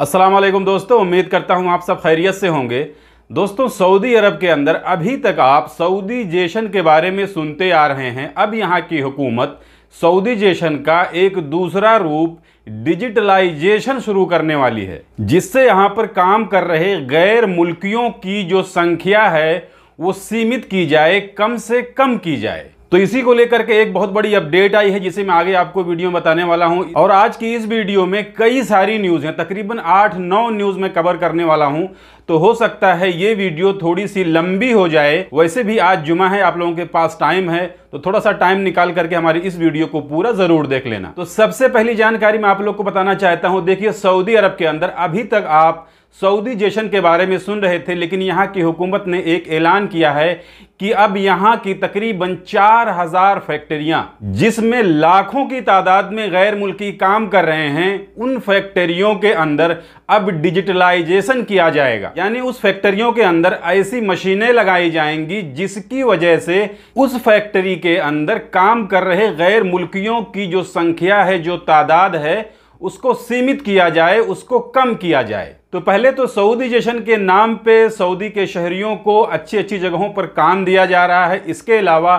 असलम दोस्तों उम्मीद करता हूँ आप सब खैरियत से होंगे दोस्तों सऊदी अरब के अंदर अभी तक आप सऊदी जेशन के बारे में सुनते आ रहे हैं अब यहाँ की हुकूमत सऊदी जेशन का एक दूसरा रूप डिजिटलाइजेशन शुरू करने वाली है जिससे यहाँ पर काम कर रहे गैर मुल्कियों की जो संख्या है वो सीमित की जाए कम से कम की जाए तो इसी को लेकर के एक बहुत बड़ी अपडेट आई है जिसे मैं आगे आपको वीडियो में बताने वाला हूं और आज की इस वीडियो में कई सारी न्यूज़ हैं तकरीबन आठ नौ न्यूज़ में कवर करने वाला हूं तो हो सकता है ये वीडियो थोड़ी सी लंबी हो जाए वैसे भी आज जुमा है आप लोगों के पास टाइम है तो थोड़ा सा टाइम निकाल करके हमारी इस वीडियो को पूरा जरूर देख लेना तो सबसे पहली जानकारी मैं आप लोग को बताना चाहता हूं देखिए सऊदी अरब के अंदर अभी तक आप सऊदी जेशन के बारे में सुन रहे थे लेकिन यहाँ की हुकूमत ने एक ऐलान किया है कि अब यहाँ की तकरीबन चार हज़ार फैक्ट्रियाँ जिसमें लाखों की तादाद में गैर मुल्की काम कर रहे हैं उन फैक्ट्रियों के अंदर अब डिजिटलाइजेशन किया जाएगा यानी उस फैक्ट्रियों के अंदर ऐसी मशीनें लगाई जाएंगी जिसकी वजह से उस फैक्ट्री के अंदर काम कर रहे गैर मुल्कियों की जो संख्या है जो तादाद है उसको सीमित किया जाए उसको कम किया जाए तो पहले तो सऊदी जशन के नाम पे सऊदी के शहरियों को अच्छी अच्छी जगहों पर काम दिया जा रहा है इसके अलावा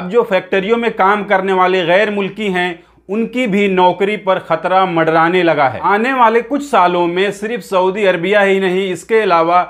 अब जो फैक्ट्रियों में काम करने वाले गैर मुल्की हैं उनकी भी नौकरी पर ख़तरा मडराने लगा है आने वाले कुछ सालों में सिर्फ सऊदी अरबिया ही नहीं इसके अलावा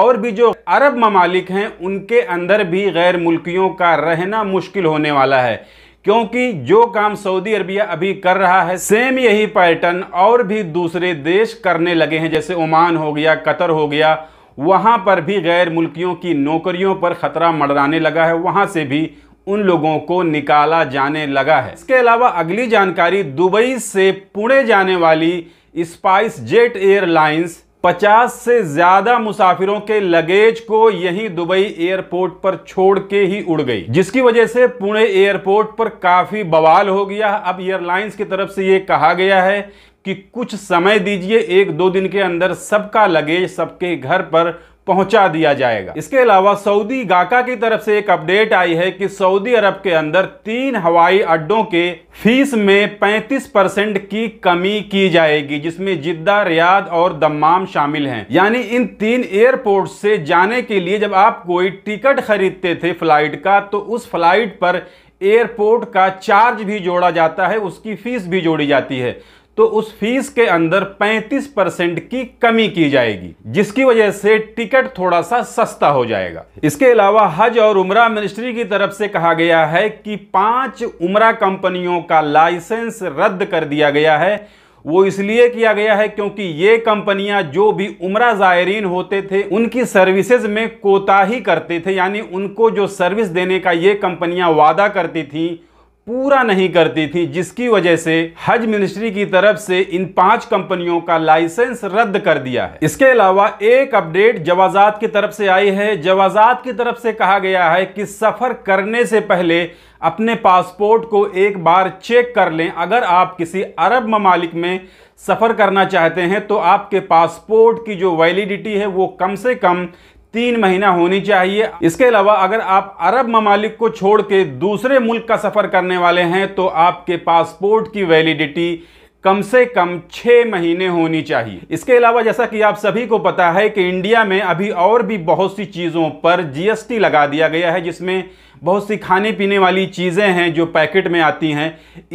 और भी जो अरब ममालिक हैं उनके अंदर भी गैर मुल्कियों का रहना मुश्किल होने वाला है क्योंकि जो काम सऊदी अरबिया अभी कर रहा है सेम यही पैटर्न और भी दूसरे देश करने लगे हैं जैसे ओमान हो गया कतर हो गया वहाँ पर भी गैर मुल्कियों की नौकरियों पर ख़तरा मंडराने लगा है वहाँ से भी उन लोगों को निकाला जाने लगा है इसके अलावा अगली जानकारी दुबई से पुणे जाने वाली स्पाइस जेट एयरलाइंस 50 से ज्यादा मुसाफिरों के लगेज को यही दुबई एयरपोर्ट पर छोड़ के ही उड़ गई जिसकी वजह से पुणे एयरपोर्ट पर काफी बवाल हो गया अब एयरलाइंस की तरफ से ये कहा गया है कि कुछ समय दीजिए एक दो दिन के अंदर सबका लगेज सबके घर पर पहुंचा दिया जाएगा इसके अलावा सऊदी गाका की तरफ से एक अपडेट आई है कि सऊदी अरब के अंदर तीन हवाई अड्डों के फीस में 35 परसेंट की कमी की जाएगी जिसमें जिद्दा रियाद और दम्माम शामिल हैं यानी इन तीन एयरपोर्ट से जाने के लिए जब आप कोई टिकट खरीदते थे फ्लाइट का तो उस फ्लाइट पर एयरपोर्ट का चार्ज भी जोड़ा जाता है उसकी फीस भी जोड़ी जाती है तो उस फीस के अंदर 35 परसेंट की कमी की जाएगी जिसकी वजह से टिकट थोड़ा सा सस्ता हो जाएगा इसके अलावा हज और उमरा मिनिस्ट्री की तरफ से कहा गया है कि पांच उमरा कंपनियों का लाइसेंस रद्द कर दिया गया है वो इसलिए किया गया है क्योंकि ये कंपनियां जो भी उम्र ज़ायरीन होते थे उनकी सर्विसेज में कोताही करते थे यानी उनको जो सर्विस देने का ये कंपनियां वादा करती थीं पूरा नहीं करती थी जिसकी वजह से हज मिनिस्ट्री की तरफ से इन पांच कंपनियों का लाइसेंस रद्द कर दिया है इसके अलावा एक अपडेट जवाजात की तरफ से आई है जवाजात की तरफ से कहा गया है कि सफर करने से पहले अपने पासपोर्ट को एक बार चेक कर लें अगर आप किसी अरब ममालिक में सफ़र करना चाहते हैं तो आपके पासपोर्ट की जो वैलिडिटी है वो कम से कम तीन महीना होनी चाहिए इसके अलावा अगर आप अरब ममालिक को छोड़ के दूसरे मुल्क का सफ़र करने वाले हैं तो आपके पासपोर्ट की वैलिडिटी कम से कम छः महीने होनी चाहिए इसके अलावा जैसा कि आप सभी को पता है कि इंडिया में अभी और भी बहुत सी चीज़ों पर जीएसटी लगा दिया गया है जिसमें बहुत सी खाने पीने वाली चीज़ें हैं जो पैकेट में आती हैं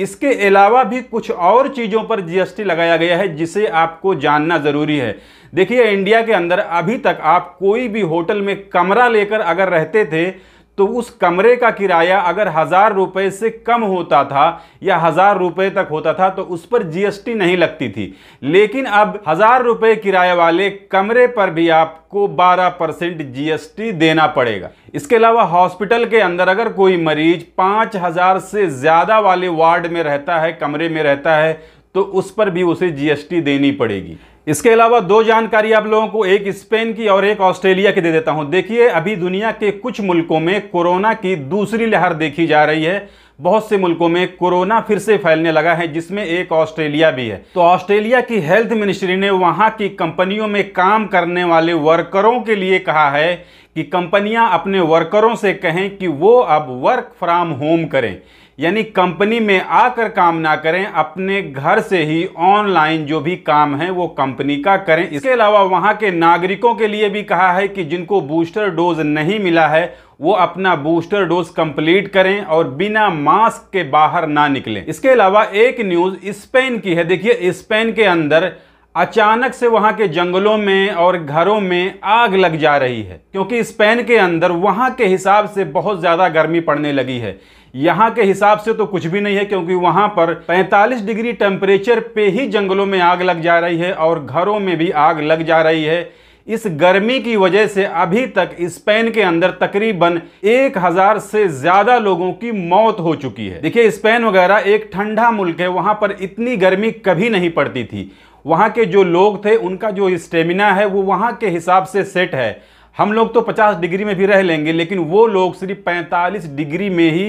इसके अलावा भी कुछ और चीज़ों पर जीएसटी लगाया गया है जिसे आपको जानना ज़रूरी है देखिए इंडिया के अंदर अभी तक आप कोई भी होटल में कमरा लेकर अगर रहते थे तो उस कमरे का किराया अगर हज़ार रुपये से कम होता था या हज़ार रुपये तक होता था तो उस पर जीएसटी नहीं लगती थी लेकिन अब हज़ार रुपये किराए वाले कमरे पर भी आपको 12 परसेंट जी देना पड़ेगा इसके अलावा हॉस्पिटल के अंदर अगर कोई मरीज पाँच हज़ार से ज़्यादा वाले वार्ड में रहता है कमरे में रहता है तो उस पर भी उसे जीएसटी देनी पड़ेगी इसके अलावा दो जानकारी आप लोगों को एक स्पेन की और एक ऑस्ट्रेलिया की दे देता हूं देखिए अभी दुनिया के कुछ मुल्कों में कोरोना की दूसरी लहर देखी जा रही है बहुत से मुल्कों में कोरोना फिर से फैलने लगा है जिसमें एक ऑस्ट्रेलिया भी है तो ऑस्ट्रेलिया की हेल्थ मिनिस्ट्री ने वहां की कंपनियों में काम करने वाले वर्करों के लिए कहा है कि कंपनियां अपने वर्करों से कहें कि वो अब वर्क फ्रॉम होम करें यानी कंपनी में आकर काम ना करें अपने घर से ही ऑनलाइन जो भी काम है वो कंपनी कंपनी का करें इसके अलावा वहां के नागरिकों के लिए भी कहा है कि जिनको बूस्टर डोज नहीं मिला है वो अपना बूस्टर डोज कंप्लीट करें और बिना मास्क के बाहर ना निकलें इसके अलावा एक न्यूज़ स्पेन की है देखिए स्पेन के अंदर अचानक से वहाँ के जंगलों में और घरों में आग लग जा रही है क्योंकि स्पेन के अंदर वहाँ के हिसाब से बहुत ज़्यादा गर्मी पड़ने लगी है यहाँ के हिसाब से तो कुछ भी नहीं है क्योंकि वहाँ पर 45 डिग्री टेम्परेचर पे ही जंगलों में आग लग जा रही है और घरों में भी आग लग जा रही है इस गर्मी की वजह से अभी तक स्पेन के अंदर तकरीबन 1000 से ज्यादा लोगों की मौत हो चुकी है देखिए स्पेन वगैरह एक ठंडा मुल्क है वहां पर इतनी गर्मी कभी नहीं पड़ती थी वहां के जो लोग थे उनका जो स्टेमिना है वो वहां के हिसाब से सेट है हम लोग तो 50 डिग्री में भी रह लेंगे लेकिन वो लोग सिर्फ 45 डिग्री में ही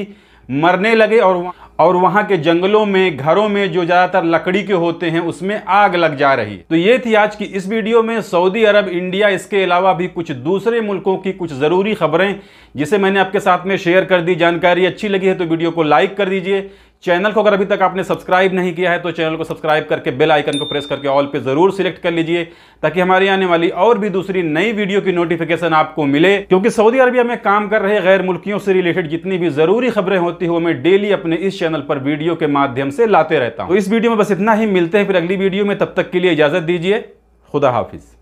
मरने लगे और और वहाँ के जंगलों में घरों में जो ज़्यादातर लकड़ी के होते हैं उसमें आग लग जा रही तो ये थी आज की इस वीडियो में सऊदी अरब इंडिया इसके अलावा भी कुछ दूसरे मुल्कों की कुछ ज़रूरी खबरें जिसे मैंने आपके साथ में शेयर कर दी जानकारी अच्छी लगी है तो वीडियो को लाइक कर दीजिए चैनल को अगर अभी तक आपने सब्सक्राइब नहीं किया है तो चैनल को सब्सक्राइब करके बेल आइकन को प्रेस करके ऑल पे जरूर सिलेक्ट कर लीजिए ताकि हमारी आने वाली और भी दूसरी नई वीडियो की नोटिफिकेशन आपको मिले क्योंकि सऊदी अरबिया में काम कर रहे गैर मुल्कियों से रिलेटेड जितनी भी जरूरी खबरें होती है मैं डेली अपने इस चैनल पर वीडियो के माध्यम से लाते रहता हूँ तो इस वीडियो में बस इतना ही मिलते हैं फिर अगली वीडियो में तब तक के लिए इजाजत दीजिए खुदा हाफिज़